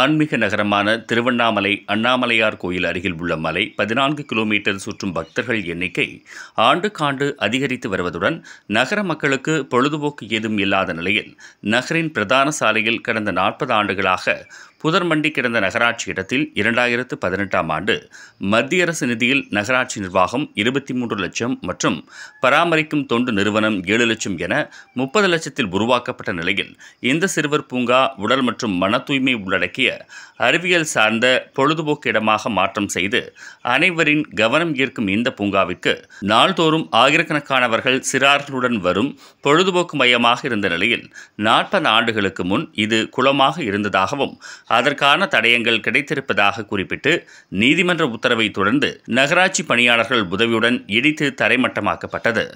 ஆன்மீக நகரமான திருவண்ணாமலை அண்ணாமலையார் கோயில் அருகில் உள்ள மலை பதினான்கு கிலோமீட்டர் சுற்றும் பக்தர்கள் எண்ணிக்கை ஆண்டுக்காண்டு அதிகரித்து வருவதுடன் நகர மக்களுக்கு பொழுதுபோக்கு ஏதும் இல்லாத நிலையில் நகரின் பிரதான சாலையில் கடந்த நாற்பது ஆண்டுகளாக புதர்மண்டி கிடந்த நகராட்சி இடத்தில் இரண்டாயிரத்து பதினெட்டாம் ஆண்டு மத்திய அரசு நிதியில் நகராட்சி நிர்வாகம் இருபத்தி மூன்று லட்சம் மற்றும் பராமரிக்கும் தொண்டு நிறுவனம் ஏழு லட்சம் என முப்பது லட்சத்தில் உருவாக்கப்பட்ட நிலையில் இந்த சிறுவர் பூங்கா உடல் மற்றும் மன தூய்மை உள்ளடக்கிய அறிவியல் சார்ந்த பொழுதுபோக்கு இடமாக மாற்றம் செய்து அனைவரின் கவனம் ஈர்க்கும் இந்த பூங்காவிற்கு நாள்தோறும் ஆயிரக்கணக்கானவர்கள் சிறார்களுடன் வரும் பொழுதுபோக்கு மையமாக இருந்த நிலையில் நாற்பது ஆண்டுகளுக்கு முன் இது குளமாக இருந்ததாகவும் அதற்கான தடயங்கள் கிடைத்திருப்பதாக குறிப்பிட்டு நீதிமன்ற உத்தரவை தொடர்ந்து நகராட்சி பணியாளர்கள் உதவியுடன் இடித்து தரைமட்டமாக்கப்பட்டது